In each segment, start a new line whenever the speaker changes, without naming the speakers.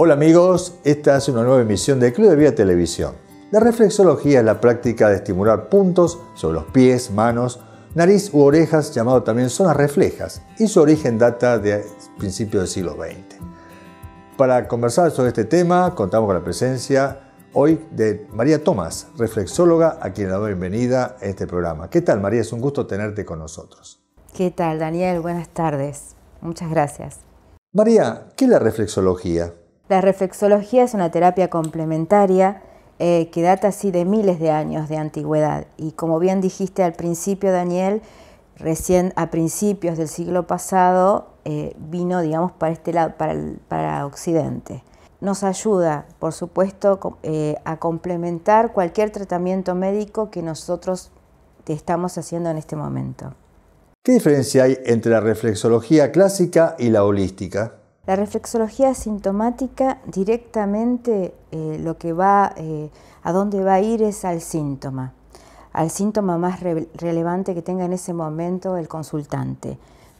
Hola amigos, esta es una nueva emisión de Club de Vía Televisión. La reflexología es la práctica de estimular puntos sobre los pies, manos, nariz u orejas, llamado también zonas reflejas, y su origen data de principios del siglo XX. Para conversar sobre este tema, contamos con la presencia hoy de María Tomás, reflexóloga, a quien le doy bienvenida a este programa. ¿Qué tal, María? Es un gusto tenerte con nosotros.
¿Qué tal, Daniel? Buenas tardes. Muchas gracias. María,
¿qué es la reflexología?
La reflexología es una terapia complementaria eh, que data así de miles de años de antigüedad y como bien dijiste al principio, Daniel, recién a principios del siglo pasado eh, vino, digamos, para este lado, para, Occidente. Nos ayuda, por supuesto, eh, a complementar cualquier tratamiento médico que nosotros estamos haciendo en este momento.
¿Qué diferencia hay entre la reflexología clásica y la holística?
La reflexología sintomática directamente eh, lo que va, eh, a dónde va a ir es al síntoma, al síntoma más relevante que tenga en ese momento el consultante.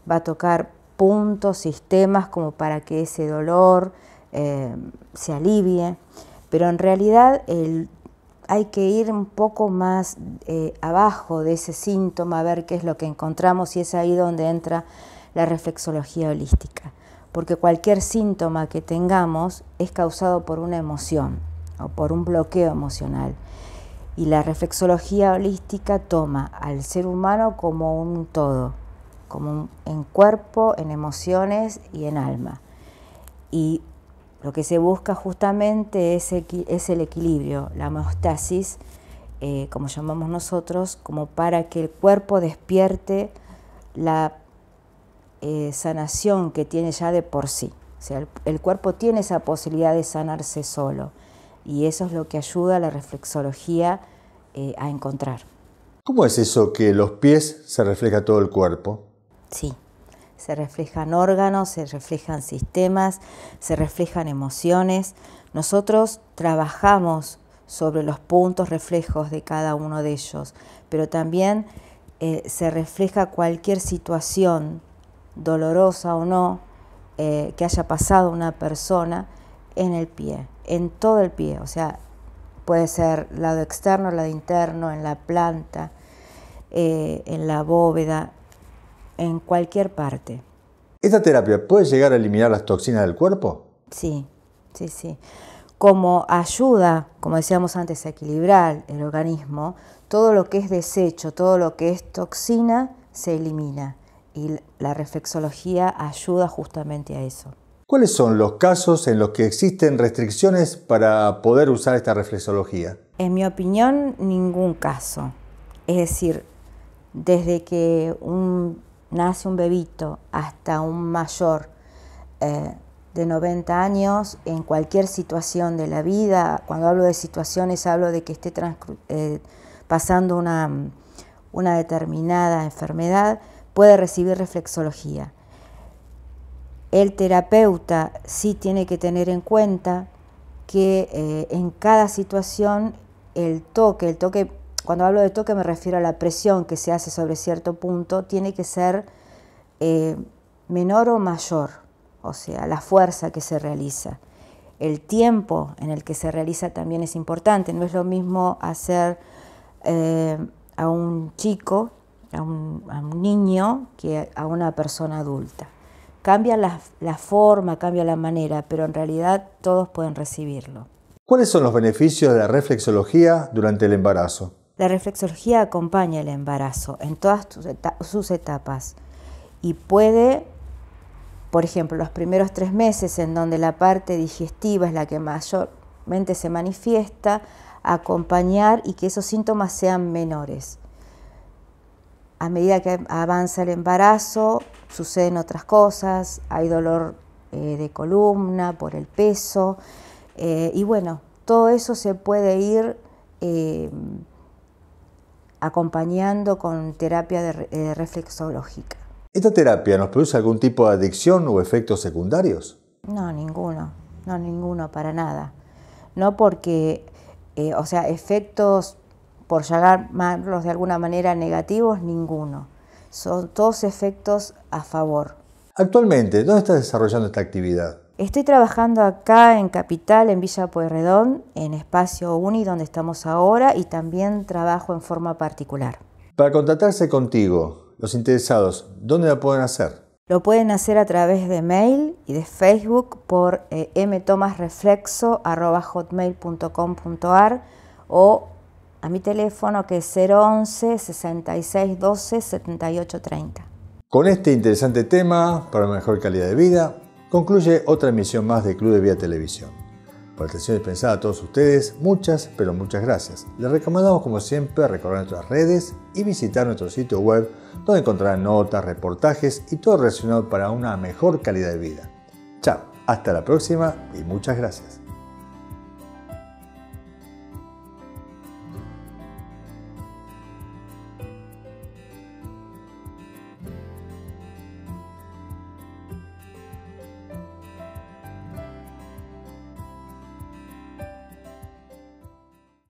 Va a tocar puntos, sistemas como para que ese dolor eh, se alivie, pero en realidad hay que ir un poco más abajo de ese síntoma, a ver qué es lo que encontramos y es ahí donde entra la reflexología holística porque cualquier síntoma que tengamos es causado por una emoción o por un bloqueo emocional. Y la reflexología holística toma al ser humano como un todo, como en cuerpo, en emociones y en alma. Y lo que se busca justamente es, el equilibrio, la homeostasis, eh, como llamamos nosotros, como para que el cuerpo despierte la eh, sanación que tiene ya de por sí. O sea, el, cuerpo tiene esa posibilidad de sanarse solo y eso es lo que ayuda a la reflexología eh, a encontrar.
¿Cómo es eso que los pies se refleja todo el cuerpo?
Sí, se reflejan órganos, se reflejan sistemas, se reflejan emociones. Nosotros trabajamos sobre los puntos reflejos de cada uno de ellos, pero también eh, se refleja cualquier situación dolorosa o no, eh, que haya pasado una persona en el pie, en todo el pie, o sea, puede ser lado externo, lado interno, en la planta, eh, en la bóveda, en cualquier parte.
¿Esta terapia puede llegar a eliminar las toxinas del cuerpo?
Sí, sí, sí. Como ayuda, como decíamos antes, a equilibrar el organismo, todo lo que es desecho, todo lo que es toxina, se elimina y la reflexología ayuda justamente a eso.
¿Cuáles son los casos en los que existen restricciones para poder usar esta reflexología?
En mi opinión, ningún caso. Es decir, desde que nace un bebito hasta un mayor eh, de 90 años, en cualquier situación de la vida, cuando hablo de situaciones hablo de que esté eh, pasando una determinada enfermedad, puede recibir reflexología. El terapeuta sí tiene que tener en cuenta que eh, en cada situación el toque, el toque, cuando hablo de toque me refiero a la presión que se hace sobre cierto punto, tiene que ser eh, menor o mayor, o sea, la fuerza que se realiza. El tiempo en el que se realiza también es importante, no es lo mismo hacer eh, a un chico a un, niño que a una persona adulta. Cambia la forma, cambia la manera, pero en realidad todos pueden recibirlo.
¿Cuáles son los beneficios de la reflexología durante el embarazo?
La reflexología acompaña el embarazo en todas sus etapas y puede por ejemplo, los primeros tres meses en donde la parte digestiva es la que mayormente se manifiesta, acompañar y que esos síntomas sean menores a medida que avanza el embarazo, suceden otras cosas, hay dolor eh, de columna por el peso, eh, y bueno, todo eso se puede ir eh, acompañando con terapia de, reflexológica.
¿Esta terapia nos produce algún tipo de adicción o efectos secundarios?
No, ninguno, no, ninguno, para nada. No porque, o sea, efectos por llamarlos de alguna manera negativos, ninguno. Son todos efectos a favor.
Actualmente, ¿dónde estás desarrollando esta actividad?
Estoy trabajando acá en Capital, en Villa Pueyrredón, en Espacio Uni, donde estamos ahora, y también trabajo en forma particular.
Para contactarse contigo, los interesados, ¿dónde lo pueden hacer?
Lo pueden hacer a través de mail y de Facebook por eh, mtomasreflexo.com.ar o a mi teléfono que es 011 66 12 78 30.
Con este interesante tema para mejor calidad de vida, concluye otra emisión más de Club de Vía Televisión. Por atención dispensada a todos ustedes, muchas, pero muchas gracias. Les recomendamos, como siempre, recorrer nuestras redes y visitar nuestro sitio web, donde encontrarán notas, reportajes y todo relacionado para una mejor calidad de vida. Chao, hasta la próxima y muchas gracias.